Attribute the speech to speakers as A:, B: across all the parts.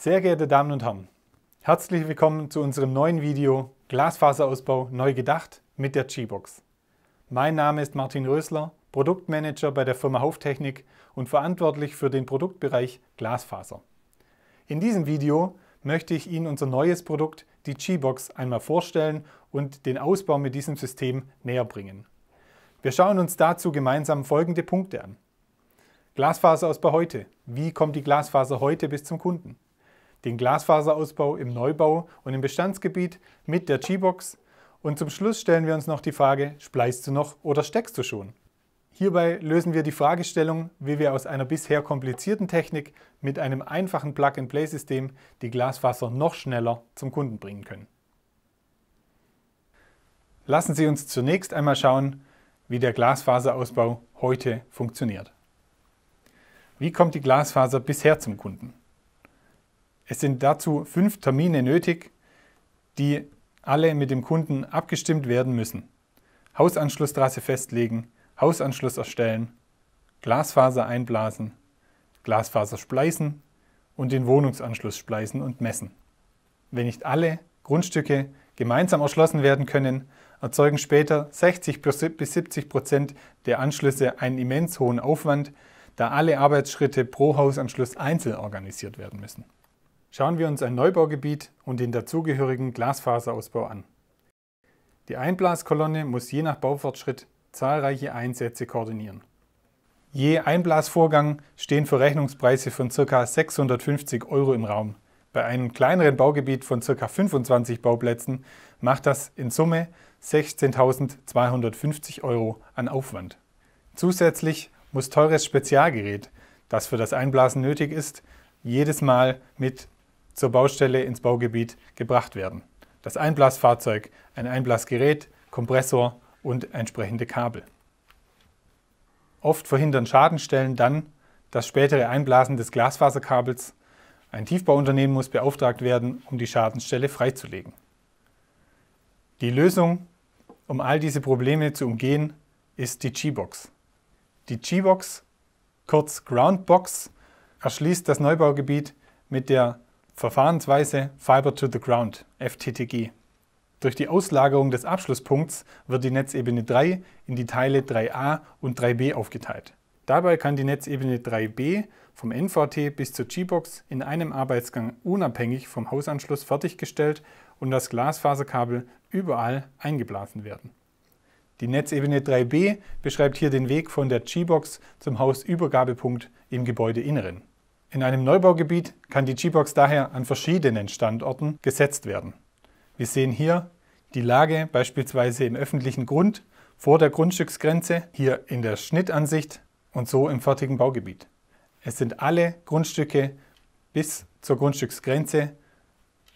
A: Sehr geehrte Damen und Herren, herzlich willkommen zu unserem neuen Video Glasfaserausbau neu gedacht mit der G-Box. Mein Name ist Martin Rösler, Produktmanager bei der Firma Hauftechnik und verantwortlich für den Produktbereich Glasfaser. In diesem Video möchte ich Ihnen unser neues Produkt, die G-Box, einmal vorstellen und den Ausbau mit diesem System näher bringen. Wir schauen uns dazu gemeinsam folgende Punkte an. Glasfaserausbau heute. Wie kommt die Glasfaser heute bis zum Kunden? den Glasfaserausbau im Neubau und im Bestandsgebiet mit der G-Box und zum Schluss stellen wir uns noch die Frage, spleißt du noch oder steckst du schon? Hierbei lösen wir die Fragestellung, wie wir aus einer bisher komplizierten Technik mit einem einfachen Plug-and-Play-System die Glasfaser noch schneller zum Kunden bringen können. Lassen Sie uns zunächst einmal schauen, wie der Glasfaserausbau heute funktioniert. Wie kommt die Glasfaser bisher zum Kunden? Es sind dazu fünf Termine nötig, die alle mit dem Kunden abgestimmt werden müssen. Hausanschlussstraße festlegen, Hausanschluss erstellen, Glasfaser einblasen, Glasfaser spleißen und den Wohnungsanschluss spleißen und messen. Wenn nicht alle Grundstücke gemeinsam erschlossen werden können, erzeugen später 60 bis 70 Prozent der Anschlüsse einen immens hohen Aufwand, da alle Arbeitsschritte pro Hausanschluss einzeln organisiert werden müssen schauen wir uns ein Neubaugebiet und den dazugehörigen Glasfaserausbau an. Die Einblaskolonne muss je nach Baufortschritt zahlreiche Einsätze koordinieren. Je Einblasvorgang stehen Verrechnungspreise von ca. 650 Euro im Raum. Bei einem kleineren Baugebiet von ca. 25 Bauplätzen macht das in Summe 16.250 Euro an Aufwand. Zusätzlich muss teures Spezialgerät, das für das Einblasen nötig ist, jedes Mal mit zur Baustelle ins Baugebiet gebracht werden. Das Einblasfahrzeug, ein Einblasgerät, Kompressor und entsprechende Kabel. Oft verhindern Schadenstellen dann das spätere Einblasen des Glasfaserkabels. Ein Tiefbauunternehmen muss beauftragt werden, um die Schadenstelle freizulegen. Die Lösung, um all diese Probleme zu umgehen, ist die G-Box. Die G-Box, kurz Groundbox, erschließt das Neubaugebiet mit der Verfahrensweise Fiber to the Ground, FTTG. Durch die Auslagerung des Abschlusspunkts wird die Netzebene 3 in die Teile 3a und 3b aufgeteilt. Dabei kann die Netzebene 3b vom NVT bis zur G-Box in einem Arbeitsgang unabhängig vom Hausanschluss fertiggestellt und das Glasfaserkabel überall eingeblasen werden. Die Netzebene 3b beschreibt hier den Weg von der G-Box zum Hausübergabepunkt im Gebäudeinneren. In einem Neubaugebiet kann die G-Box daher an verschiedenen Standorten gesetzt werden. Wir sehen hier die Lage beispielsweise im öffentlichen Grund, vor der Grundstücksgrenze, hier in der Schnittansicht und so im fertigen Baugebiet. Es sind alle Grundstücke bis zur Grundstücksgrenze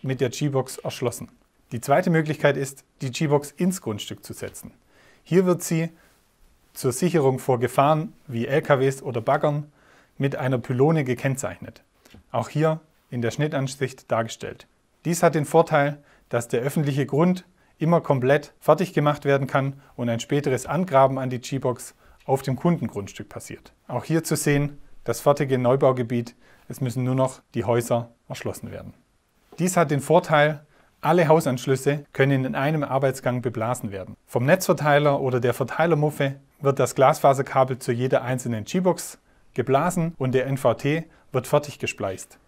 A: mit der G-Box erschlossen. Die zweite Möglichkeit ist, die G-Box ins Grundstück zu setzen. Hier wird sie zur Sicherung vor Gefahren wie LKWs oder Baggern mit einer Pylone gekennzeichnet, auch hier in der Schnittansicht dargestellt. Dies hat den Vorteil, dass der öffentliche Grund immer komplett fertig gemacht werden kann und ein späteres Angraben an die G-Box auf dem Kundengrundstück passiert. Auch hier zu sehen, das fertige Neubaugebiet, es müssen nur noch die Häuser erschlossen werden. Dies hat den Vorteil, alle Hausanschlüsse können in einem Arbeitsgang beblasen werden. Vom Netzverteiler oder der Verteilermuffe wird das Glasfaserkabel zu jeder einzelnen G-Box geblasen und der NVT wird fertig gespleist.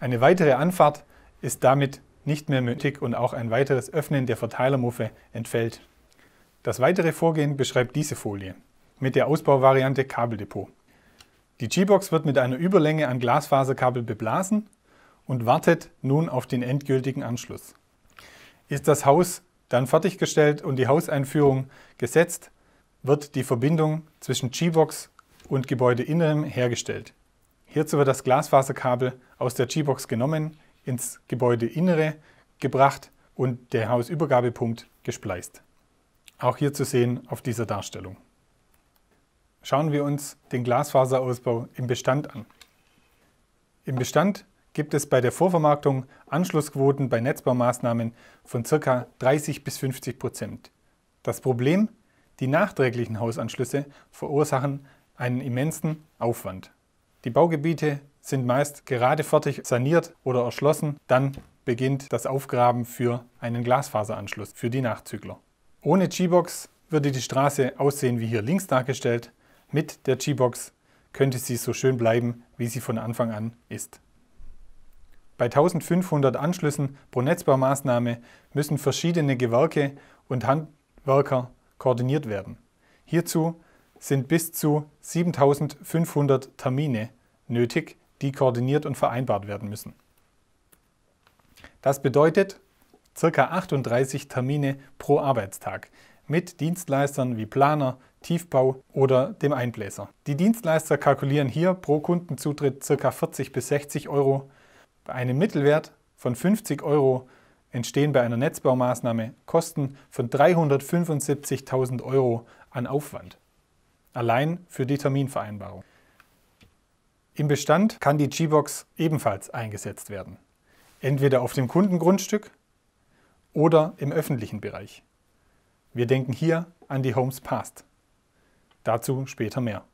A: Eine weitere Anfahrt ist damit nicht mehr nötig und auch ein weiteres Öffnen der Verteilermuffe entfällt. Das weitere Vorgehen beschreibt diese Folie mit der Ausbauvariante Kabeldepot. Die G-Box wird mit einer Überlänge an Glasfaserkabel beblasen und wartet nun auf den endgültigen Anschluss. Ist das Haus dann fertiggestellt und die Hauseinführung gesetzt, wird die Verbindung zwischen G-Box und Gebäudeinnerem hergestellt. Hierzu wird das Glasfaserkabel aus der G-Box genommen, ins Gebäudeinnere gebracht und der Hausübergabepunkt gespleist. Auch hier zu sehen auf dieser Darstellung. Schauen wir uns den Glasfaserausbau im Bestand an. Im Bestand gibt es bei der Vorvermarktung Anschlussquoten bei Netzbaumaßnahmen von ca. 30 bis 50 Prozent. Das Problem? Die nachträglichen Hausanschlüsse verursachen einen immensen Aufwand. Die Baugebiete sind meist gerade fertig saniert oder erschlossen, dann beginnt das Aufgraben für einen Glasfaseranschluss für die Nachzügler. Ohne G-Box würde die Straße aussehen wie hier links dargestellt. Mit der G-Box könnte sie so schön bleiben, wie sie von Anfang an ist. Bei 1500 Anschlüssen pro Netzbaumaßnahme müssen verschiedene Gewerke und Handwerker koordiniert werden. Hierzu sind bis zu 7500 Termine nötig, die koordiniert und vereinbart werden müssen. Das bedeutet ca. 38 Termine pro Arbeitstag mit Dienstleistern wie Planer, Tiefbau oder dem Einbläser. Die Dienstleister kalkulieren hier pro Kundenzutritt ca. 40 bis 60 Euro. Bei einem Mittelwert von 50 Euro entstehen bei einer Netzbaumaßnahme Kosten von 375.000 Euro an Aufwand allein für die Terminvereinbarung. Im Bestand kann die G-Box ebenfalls eingesetzt werden, entweder auf dem Kundengrundstück oder im öffentlichen Bereich. Wir denken hier an die Homes Past. Dazu später mehr.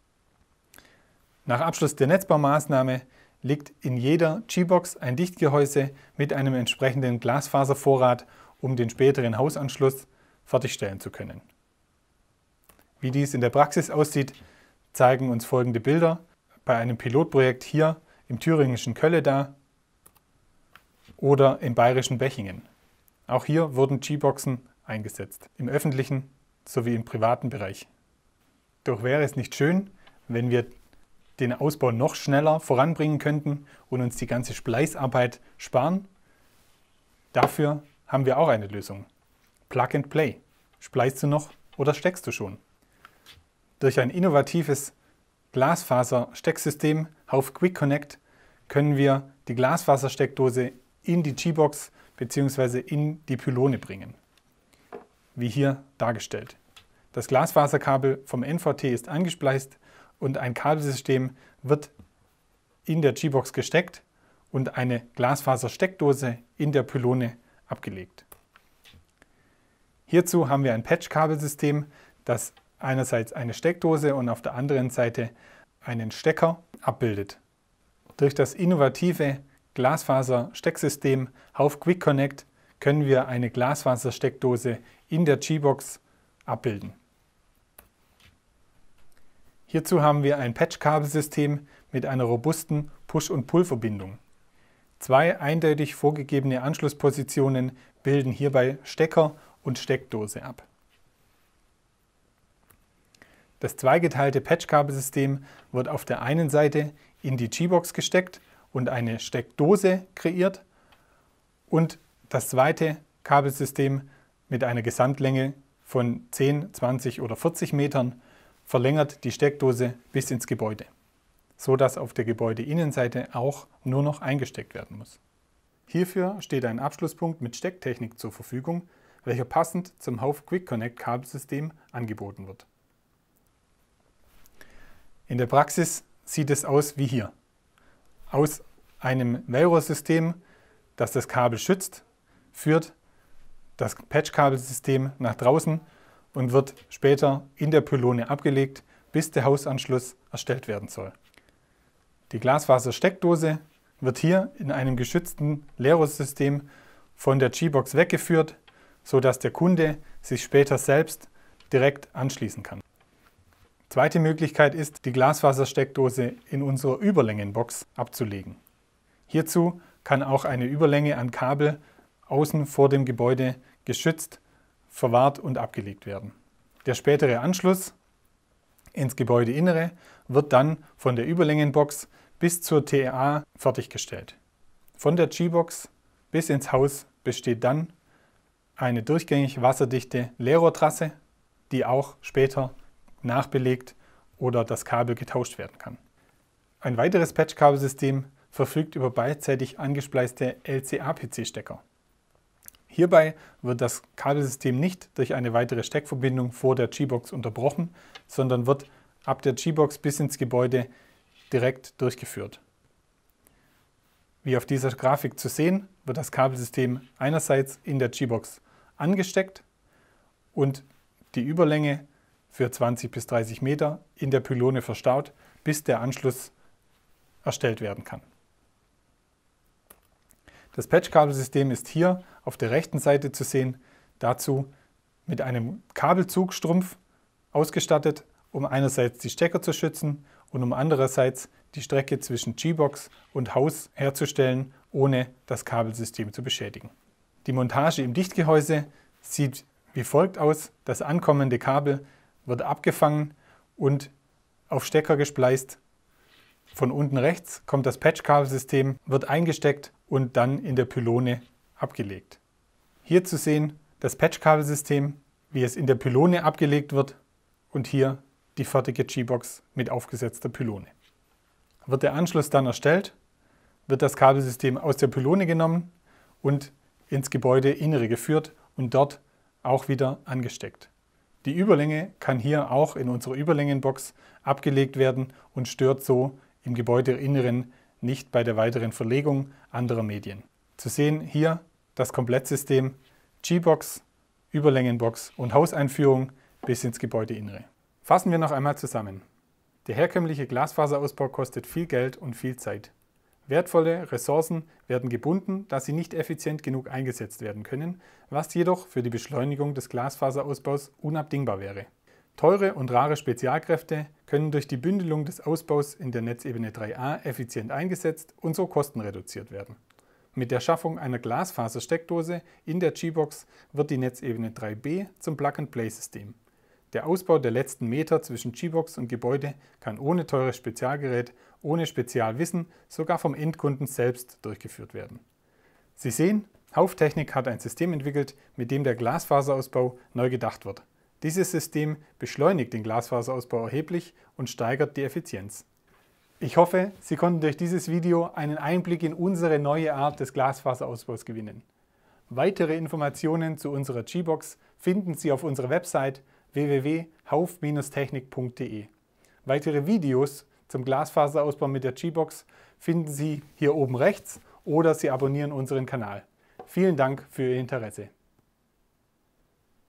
A: Nach Abschluss der Netzbaumaßnahme liegt in jeder G-Box ein Dichtgehäuse mit einem entsprechenden Glasfaservorrat, um den späteren Hausanschluss fertigstellen zu können. Wie dies in der Praxis aussieht, zeigen uns folgende Bilder bei einem Pilotprojekt hier im thüringischen Kölleda oder im bayerischen Bechingen. Auch hier wurden G-Boxen eingesetzt, im öffentlichen sowie im privaten Bereich. Doch wäre es nicht schön, wenn wir den Ausbau noch schneller voranbringen könnten und uns die ganze Spleißarbeit sparen? Dafür haben wir auch eine Lösung. Plug and Play. Spleißt du noch oder steckst du schon? Durch ein innovatives Glasfaser-Stecksystem Hauf Quick Connect können wir die Glasfasersteckdose in die G-Box bzw. in die Pylone bringen, wie hier dargestellt. Das Glasfaserkabel vom NVT ist angespleist und ein Kabelsystem wird in der G-Box gesteckt und eine Glasfasersteckdose in der Pylone abgelegt. Hierzu haben wir ein Patch-Kabelsystem, das einerseits eine Steckdose und auf der anderen Seite einen Stecker abbildet. Durch das innovative Glasfaser-Stecksystem Hauf Quick Connect können wir eine Glasfaser-Steckdose in der G-Box abbilden. Hierzu haben wir ein Patch-Kabelsystem mit einer robusten Push- und Pull-Verbindung. Zwei eindeutig vorgegebene Anschlusspositionen bilden hierbei Stecker und Steckdose ab. Das zweigeteilte Patchkabelsystem wird auf der einen Seite in die G-Box gesteckt und eine Steckdose kreiert und das zweite Kabelsystem mit einer Gesamtlänge von 10, 20 oder 40 Metern verlängert die Steckdose bis ins Gebäude, sodass auf der Gebäudeinnenseite auch nur noch eingesteckt werden muss. Hierfür steht ein Abschlusspunkt mit Stecktechnik zur Verfügung, welcher passend zum Hauff Quick Connect Kabelsystem angeboten wird. In der Praxis sieht es aus wie hier. Aus einem Velcro-System, das das Kabel schützt, führt das Patchkabelsystem nach draußen und wird später in der Pylone abgelegt, bis der Hausanschluss erstellt werden soll. Die Glasfasersteckdose wird hier in einem geschützten Leerrohrsystem von der G-Box weggeführt, sodass der Kunde sich später selbst direkt anschließen kann. Zweite Möglichkeit ist, die Glasfasersteckdose in unserer Überlängenbox abzulegen. Hierzu kann auch eine Überlänge an Kabel außen vor dem Gebäude geschützt, verwahrt und abgelegt werden. Der spätere Anschluss ins Gebäudeinnere wird dann von der Überlängenbox bis zur TEA fertiggestellt. Von der G-Box bis ins Haus besteht dann eine durchgängig wasserdichte Leerrohrtrasse, die auch später nachbelegt oder das Kabel getauscht werden kann. Ein weiteres Patchkabelsystem verfügt über beidseitig angespleiste LCA-PC-Stecker. Hierbei wird das Kabelsystem nicht durch eine weitere Steckverbindung vor der G-Box unterbrochen, sondern wird ab der G-Box bis ins Gebäude direkt durchgeführt. Wie auf dieser Grafik zu sehen, wird das Kabelsystem einerseits in der G-Box angesteckt und die Überlänge für 20 bis 30 Meter in der Pylone verstaut, bis der Anschluss erstellt werden kann. Das Patchkabelsystem ist hier auf der rechten Seite zu sehen, dazu mit einem Kabelzugstrumpf ausgestattet, um einerseits die Stecker zu schützen und um andererseits die Strecke zwischen G-Box und Haus herzustellen, ohne das Kabelsystem zu beschädigen. Die Montage im Dichtgehäuse sieht wie folgt aus. Das ankommende Kabel wird abgefangen und auf Stecker gespleist. Von unten rechts kommt das Patchkabelsystem, wird eingesteckt und dann in der Pylone abgelegt. Hier zu sehen das Patchkabelsystem, wie es in der Pylone abgelegt wird und hier die fertige G-Box mit aufgesetzter Pylone. Wird der Anschluss dann erstellt, wird das Kabelsystem aus der Pylone genommen und ins Gebäudeinnere geführt und dort auch wieder angesteckt. Die Überlänge kann hier auch in unserer Überlängenbox abgelegt werden und stört so im Gebäudeinneren nicht bei der weiteren Verlegung anderer Medien. Zu sehen hier das Komplettsystem G-Box, Überlängenbox und Hauseinführung bis ins Gebäudeinnere. Fassen wir noch einmal zusammen. Der herkömmliche Glasfaserausbau kostet viel Geld und viel Zeit. Wertvolle Ressourcen werden gebunden, da sie nicht effizient genug eingesetzt werden können, was jedoch für die Beschleunigung des Glasfaserausbaus unabdingbar wäre. Teure und rare Spezialkräfte können durch die Bündelung des Ausbaus in der Netzebene 3a effizient eingesetzt und so kostenreduziert werden. Mit der Schaffung einer Glasfasersteckdose in der G-Box wird die Netzebene 3b zum Plug-and-Play-System. Der Ausbau der letzten Meter zwischen G-Box und Gebäude kann ohne teures Spezialgerät ohne Spezialwissen sogar vom Endkunden selbst durchgeführt werden. Sie sehen, Hauftechnik hat ein System entwickelt, mit dem der Glasfaserausbau neu gedacht wird. Dieses System beschleunigt den Glasfaserausbau erheblich und steigert die Effizienz. Ich hoffe, Sie konnten durch dieses Video einen Einblick in unsere neue Art des Glasfaserausbaus gewinnen. Weitere Informationen zu unserer G-Box finden Sie auf unserer Website www.hauf-technik.de. Weitere Videos zum Glasfaserausbau mit der G-Box finden Sie hier oben rechts oder Sie abonnieren unseren Kanal. Vielen Dank für Ihr Interesse.